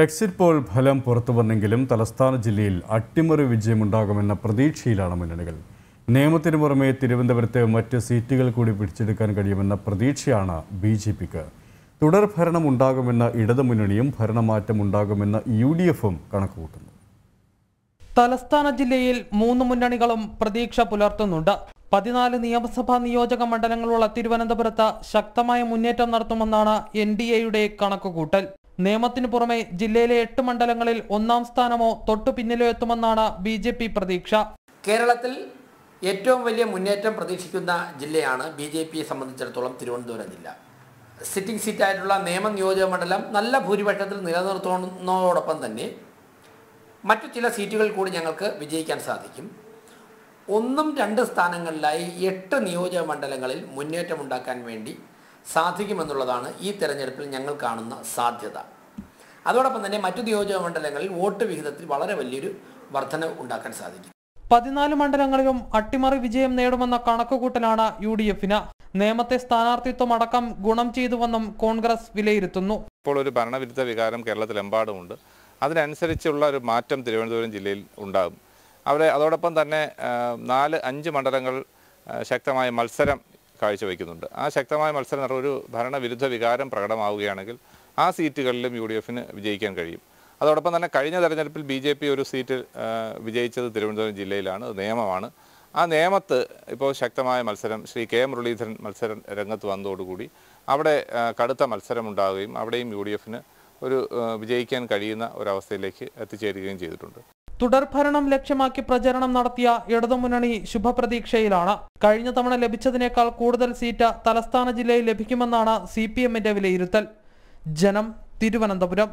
exit poll ഫലം പുറത്തു വന്നെങ്കിലും തലസ്ഥാന ജില്ലയിൽ അട്ടിമറി വിജയമുണ്ടാകുമെന്ന പ്രതീക്ഷയിലാണ് മുന്നണികൾ നിയമത്തിന് പുറമെ തിരുവനന്തപുരത്തെ മറ്റ് സീറ്റുകൾ കൂടി പിടിച്ചെടുക്കാൻ കഴിയുമെന്ന പ്രതീക്ഷയാണ് ബി ജെ പിക്ക് തുടർ ഭരണം ഉണ്ടാകുമെന്ന ഇടതുമുന്നണിയും ഭരണമാറ്റം ഉണ്ടാകുമെന്ന യു ഡി എഫും കണക്കുകൂട്ടുന്നു തലസ്ഥാന ജില്ലയിൽ മൂന്ന് മുന്നണികളും പ്രതീക്ഷ പുലർത്തുന്നുണ്ട് പതിനാല് നിയമസഭാ നിയോജക മണ്ഡലങ്ങളുള്ള തിരുവനന്തപുരത്ത് ശക്തമായ മുന്നേറ്റം നടത്തുമെന്നാണ് എൻ ഡി എയുടെ കണക്കുകൂട്ടൽ നിയമത്തിനു പുറമെ ജില്ലയിലെ എട്ട് മണ്ഡലങ്ങളിൽ ഒന്നാം സ്ഥാനമോ തൊട്ടു പിന്നിലോ എത്തുമെന്നാണ് ബി പ്രതീക്ഷ കേരളത്തിൽ ഏറ്റവും വലിയ മുന്നേറ്റം പ്രതീക്ഷിക്കുന്ന ജില്ലയാണ് ബി ജെ പിയെ സംബന്ധിച്ചിടത്തോളം തിരുവനന്തപുരം ജില്ല സിറ്റിംഗ് സീറ്റായിട്ടുള്ള നിയമ നിയോജക മണ്ഡലം നല്ല ഭൂരിപക്ഷത്തിൽ നിലനിർത്തുന്നതോടൊപ്പം തന്നെ മറ്റു ചില സീറ്റുകൾ കൂടി ഞങ്ങൾക്ക് വിജയിക്കാൻ സാധിക്കും ഒന്നും രണ്ട് സ്ഥാനങ്ങളിലായി എട്ട് നിയോജക മണ്ഡലങ്ങളിൽ മുന്നേറ്റമുണ്ടാക്കാൻ വേണ്ടി സാധിക്കുമെന്നുള്ളതാണ് ഈ തെരഞ്ഞെടുപ്പിൽ ഞങ്ങൾ കാണുന്ന സാധ്യത അതോടൊപ്പം തന്നെ മറ്റു നിയോജക മണ്ഡലങ്ങളിൽ വോട്ട് വിഹിതത്തിൽ വളരെ വലിയൊരു വർധന ഉണ്ടാക്കാൻ സാധിക്കും പതിനാല് മണ്ഡലങ്ങളിലും അട്ടിമറി വിജയം നേടുമെന്ന കണക്കുകൂട്ടലാണ് യു ഡി എഫിന് നിയമത്തെ സ്ഥാനാർത്ഥിത്വം അടക്കം ഗുണം ചെയ്തുവെന്നും കോൺഗ്രസ് വിലയിരുത്തുന്നു ഇപ്പോൾ ഒരു ഭരണവിരുദ്ധ വികാരം കേരളത്തിലെമ്പാടുമുണ്ട് അതിനനുസരിച്ചുള്ള ഒരു മാറ്റം തിരുവനന്തപുരം ജില്ലയിൽ ഉണ്ടാകും അവിടെ അതോടൊപ്പം തന്നെ നാല് അഞ്ച് മണ്ഡലങ്ങൾ ശക്തമായ മത്സരം കാഴ്ചവെക്കുന്നുണ്ട് ആ ശക്തമായ മത്സരം ഒരു ഭരണവിരുദ്ധ വികാരം പ്രകടമാവുകയാണെങ്കിൽ ആ സീറ്റുകളിലും യു ഡി എഫിന് വിജയിക്കാൻ കഴിയും അതോടൊപ്പം തന്നെ കഴിഞ്ഞ തെരഞ്ഞെടുപ്പിൽ ബി ജെ പി ഒരു സീറ്റ് വിജയിച്ചത് തിരുവനന്തപുരം ജില്ലയിലാണ് നിയമമാണ് ആ നിയമത്ത് ഇപ്പോൾ ശക്തമായ മത്സരം ശ്രീ കെ മുരളീധരൻ മത്സര രംഗത്ത് വന്നതോടുകൂടി അവിടെ കടുത്ത മത്സരമുണ്ടാവുകയും അവിടെയും യു ഡി എഫിന് ഒരു വിജയിക്കാൻ കഴിയുന്ന ഒരവസ്ഥയിലേക്ക് എത്തിച്ചേരുകയും ചെയ്തിട്ടുണ്ട് തുടർഭരണം ലക്ഷ്യമാക്കി പ്രചരണം നടത്തിയ ഇടതുമുന്നണി ശുഭപ്രതീക്ഷയിലാണ് കഴിഞ്ഞ തവണ ലഭിച്ചതിനേക്കാൾ കൂടുതൽ സീറ്റ് തലസ്ഥാന ജില്ലയിൽ ലഭിക്കുമെന്നാണ് സി വിലയിരുത്തൽ ജനം തിരുവനന്തപുരം